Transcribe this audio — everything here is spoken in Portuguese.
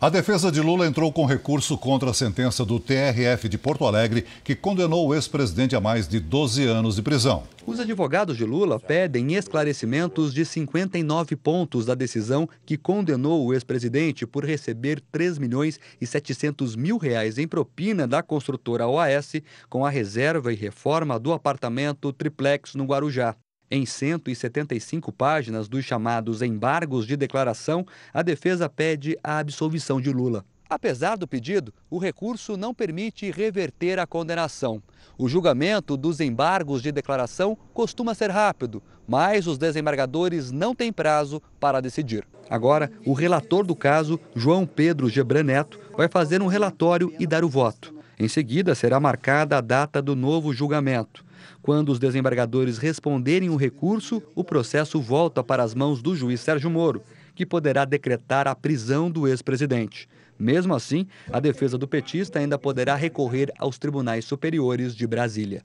A defesa de Lula entrou com recurso contra a sentença do TRF de Porto Alegre, que condenou o ex-presidente a mais de 12 anos de prisão. Os advogados de Lula pedem esclarecimentos de 59 pontos da decisão que condenou o ex-presidente por receber 3 milhões e 700 mil reais em propina da construtora OAS com a reserva e reforma do apartamento triplex no Guarujá. Em 175 páginas dos chamados embargos de declaração, a defesa pede a absolvição de Lula. Apesar do pedido, o recurso não permite reverter a condenação. O julgamento dos embargos de declaração costuma ser rápido, mas os desembargadores não têm prazo para decidir. Agora, o relator do caso, João Pedro Gebran Neto, vai fazer um relatório e dar o voto. Em seguida, será marcada a data do novo julgamento. Quando os desembargadores responderem o recurso, o processo volta para as mãos do juiz Sérgio Moro, que poderá decretar a prisão do ex-presidente. Mesmo assim, a defesa do petista ainda poderá recorrer aos tribunais superiores de Brasília.